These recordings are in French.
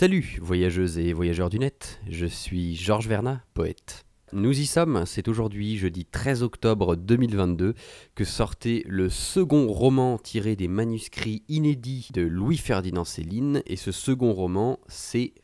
Salut, voyageuses et voyageurs du net, je suis Georges Vernat, poète. Nous y sommes, c'est aujourd'hui, jeudi 13 octobre 2022, que sortait le second roman tiré des manuscrits inédits de Louis-Ferdinand Céline, et ce second roman, c'est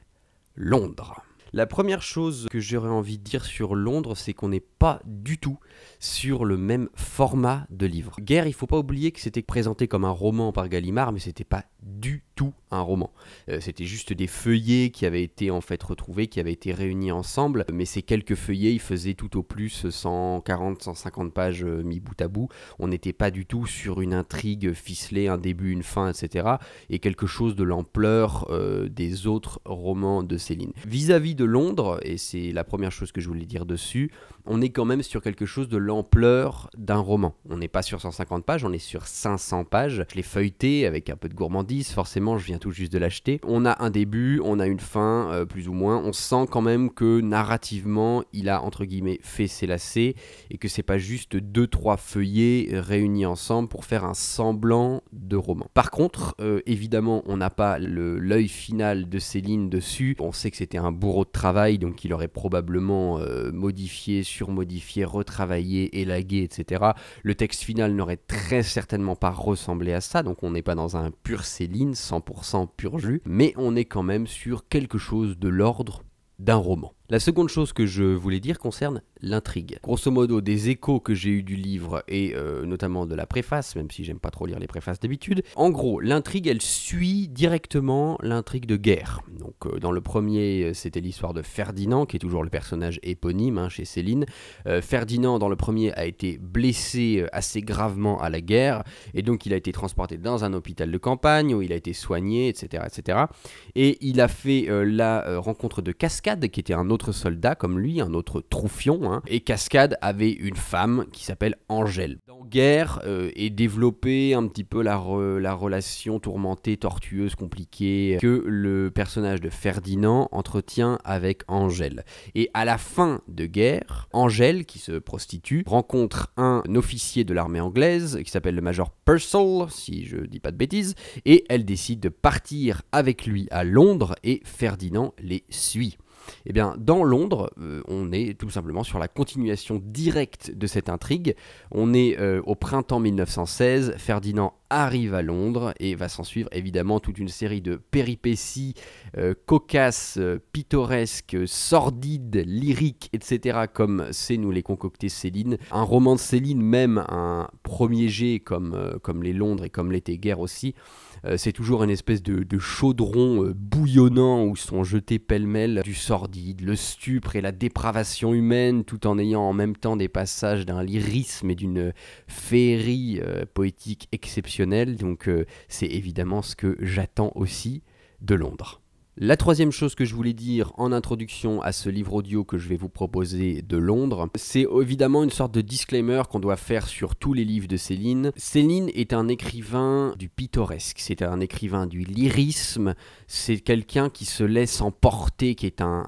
Londres. La première chose que j'aurais envie de dire sur Londres, c'est qu'on n'est pas du tout sur le même format de livre. Guerre, il faut pas oublier que c'était présenté comme un roman par Gallimard, mais c'était pas du tout un roman. Euh, c'était juste des feuillets qui avaient été en fait retrouvés, qui avaient été réunis ensemble, mais ces quelques feuillets, ils faisaient tout au plus 140, 150 pages euh, mis bout à bout. On n'était pas du tout sur une intrigue ficelée, un début, une fin, etc. Et quelque chose de l'ampleur euh, des autres romans de Céline. Vis-à-vis de Londres, et c'est la première chose que je voulais dire dessus, on est quand même sur quelque chose de l'ampleur d'un roman. On n'est pas sur 150 pages, on est sur 500 pages. Je l'ai feuilleté avec un peu de gourmandise, forcément je viens juste de l'acheter. On a un début, on a une fin, euh, plus ou moins. On sent quand même que narrativement, il a entre guillemets fait ses lacets et que c'est pas juste deux trois feuillets réunis ensemble pour faire un semblant de roman. Par contre, euh, évidemment, on n'a pas l'œil final de Céline dessus. On sait que c'était un bourreau de travail, donc il aurait probablement euh, modifié, surmodifié, retravaillé, élagué, etc. Le texte final n'aurait très certainement pas ressemblé à ça, donc on n'est pas dans un pur Céline 100% sans pur jus, mais on est quand même sur quelque chose de l'ordre d'un roman. La seconde chose que je voulais dire concerne l'intrigue. Grosso modo, des échos que j'ai eu du livre et euh, notamment de la préface, même si j'aime pas trop lire les préfaces d'habitude. En gros, l'intrigue, elle suit directement l'intrigue de guerre. Donc, euh, dans le premier, euh, c'était l'histoire de Ferdinand, qui est toujours le personnage éponyme hein, chez Céline. Ferdinand, dans le premier, a été blessé assez gravement à la guerre et donc il a été transporté dans un hôpital de campagne où il a été soigné, etc., etc. Et il a fait la rencontre de Cascade, qui était un autre soldat comme lui, un autre troufion, hein. et Cascade avait une femme qui s'appelle Angèle. Dans Guerre euh, est développée un petit peu la, la relation tourmentée, tortueuse, compliquée que le personnage de Ferdinand entretient avec Angèle. Et à la fin de Guerre, Angèle, qui se prostitue, rencontre un officier de l'armée anglaise qui s'appelle le major Purcell, si je dis pas de bêtises, et elle décide de partir avec lui à Londres et Ferdinand les suit. Eh bien, dans Londres, euh, on est tout simplement sur la continuation directe de cette intrigue. On est euh, au printemps 1916, Ferdinand arrive à Londres et va s'en suivre évidemment toute une série de péripéties euh, cocasses, euh, pittoresques, sordides, lyriques, etc. comme c'est nous les concocter Céline. Un roman de Céline, même un premier jet comme, euh, comme les Londres et comme l'été guerre aussi, c'est toujours une espèce de, de chaudron bouillonnant où sont jetés pêle-mêle du sordide, le stupre et la dépravation humaine tout en ayant en même temps des passages d'un lyrisme et d'une féerie poétique exceptionnelle donc euh, c'est évidemment ce que j'attends aussi de Londres. La troisième chose que je voulais dire en introduction à ce livre audio que je vais vous proposer de Londres, c'est évidemment une sorte de disclaimer qu'on doit faire sur tous les livres de Céline. Céline est un écrivain du pittoresque, c'est un écrivain du lyrisme, c'est quelqu'un qui se laisse emporter, qui est un,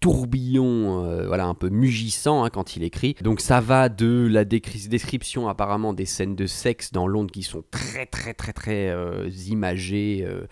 tourbillon, euh, voilà, un peu mugissant hein, quand il écrit. Donc ça va de la description apparemment des scènes de sexe dans Londres qui sont très très très très euh, imagées, euh,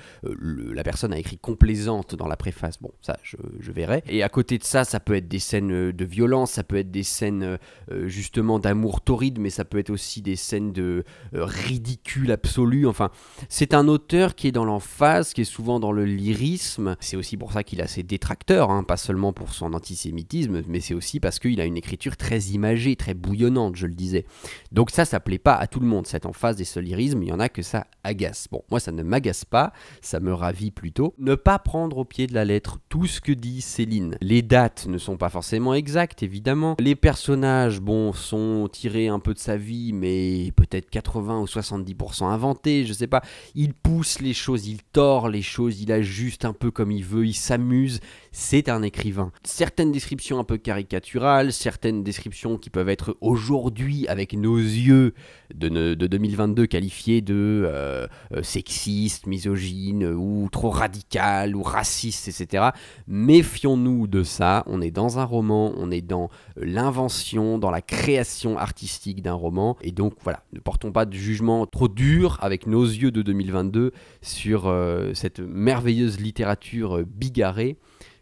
la personne a écrit complètement dans la préface. Bon, ça, je, verrai. Et à côté de ça, ça peut être des scènes euh, de violence, ça peut être des scènes euh, euh, justement d'amour torride, mais ça peut être aussi des scènes de ridicule absolu. Enfin, c'est un auteur qui est dans l'emphase, qui est souvent dans le lyrisme. C'est aussi pour ça qu'il a ses détracteurs, hein, pas seulement pour son antisémitisme, mais c'est aussi parce qu'il a une écriture très imagée, très bouillonnante, je le disais. Donc ça, ça plaît pas à tout le monde, cette emphase des ce lyrisme. Il y en a que ça agace. Bon, moi, ça ne m'agace pas, ça me ravit plutôt. Ne pas prendre au pied de la lettre tout ce que dit Céline. Les dates ne sont pas forcément exactes, évidemment. Les personnages, bon, sont tirés un peu de sa vie, mais peut-être 80 ou 70% inventés, je sais pas. Il pousse les choses, il tord les choses, il ajuste un peu comme il veut, il s'amuse. C'est un écrivain. Certaines descriptions un peu caricaturales, certaines descriptions qui peuvent être aujourd'hui, avec nos yeux de, 2022, qualifiées de euh, euh, sexistes, misogynes ou trop radicales ou raciste, etc. Méfions-nous de ça. On est dans un roman, on est dans euh, l'invention, dans la création artistique d'un roman. Et donc voilà, ne portons pas de jugement trop dur avec nos yeux de 2022 sur euh, cette merveilleuse littérature euh, bigarrée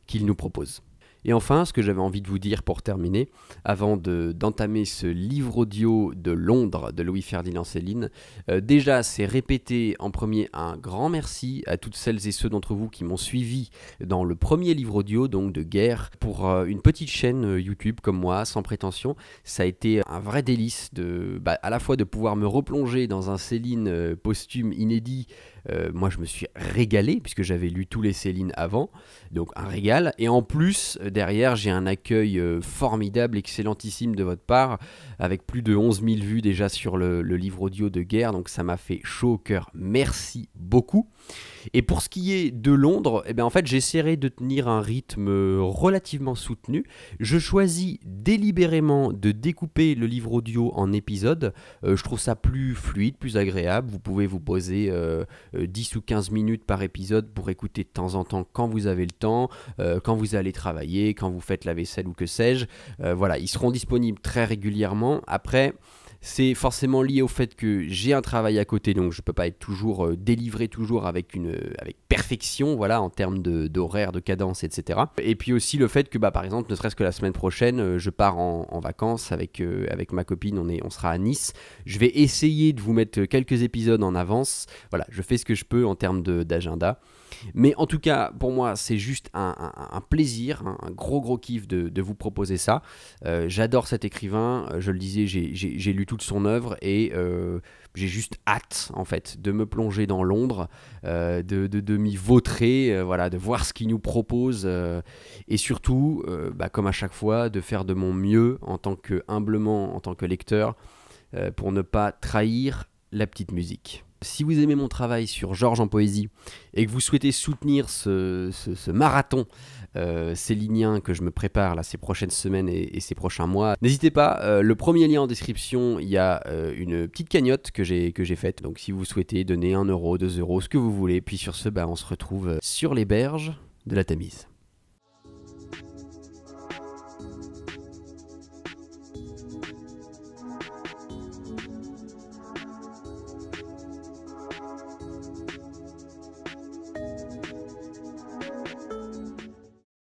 qu'il nous propose. Et enfin, ce que j'avais envie de vous dire pour terminer, avant d'entamer ce livre audio de Londres de Louis-Ferdinand Céline, euh, déjà c'est répéter en premier un grand merci à toutes celles et ceux d'entre vous qui m'ont suivi dans le premier livre audio, donc de guerre, pour euh, une petite chaîne euh, YouTube comme moi, sans prétention. Ça a été un vrai délice de, bah, à la fois de pouvoir me replonger dans un Céline posthume inédit, euh, moi, je me suis régalé puisque j'avais lu tous les Céline avant, donc un régal. Et en plus, euh, derrière, j'ai un accueil euh, formidable, excellentissime de votre part, avec plus de 11 000 vues déjà sur le, livre audio de guerre, donc ça m'a fait chaud au cœur. Merci beaucoup. Et pour ce qui est de Londres, eh bien, en fait, j'essaierai de tenir un rythme relativement soutenu. Je choisis délibérément de découper le livre audio en épisodes. je trouve ça plus fluide, plus agréable. Vous pouvez vous poser 10 euh, ou 15 minutes par épisode pour écouter de temps en temps quand vous avez le temps, euh, quand vous allez travailler, quand vous faites la vaisselle ou que sais-je. Euh, voilà, ils seront disponibles très régulièrement. Après, c'est forcément lié au fait que j'ai un travail à côté, donc je ne peux pas être toujours euh, délivré toujours avec une euh, avec perfection, voilà, en termes d'horaire, de, cadence, etc. Et puis aussi le fait que, bah, par exemple, ne serait-ce que la semaine prochaine, euh, je pars en, vacances avec, avec ma copine, on, est, on sera à Nice. Je vais essayer de vous mettre quelques épisodes en avance. Voilà, je fais ce que je peux en termes d'agenda. Mais en tout cas, pour moi, c'est juste un, plaisir, un, gros gros kiff de, vous proposer ça. Euh, j'adore cet écrivain, euh, je le disais, j'ai lu toute son œuvre et euh, j'ai juste hâte, en fait, de me plonger dans Londres, de, m'y vautrer, voilà, de voir ce qu'il nous propose et surtout, bah, comme à chaque fois, de faire de mon mieux en tant que humblement, en tant que lecteur, pour ne pas trahir la petite musique si vous aimez mon travail sur Georges en poésie et que vous souhaitez soutenir ce, marathon ces euh, célinien que je me prépare là ces prochaines semaines et, ces prochains mois, n'hésitez pas. Euh, le premier lien en description, il y a euh, une petite cagnotte que j'ai que j'ai faite. Donc si vous souhaitez donner 1 euro, 2 euros, ce que vous voulez. Puis sur ce, bah, on se retrouve sur les berges de la Tamise.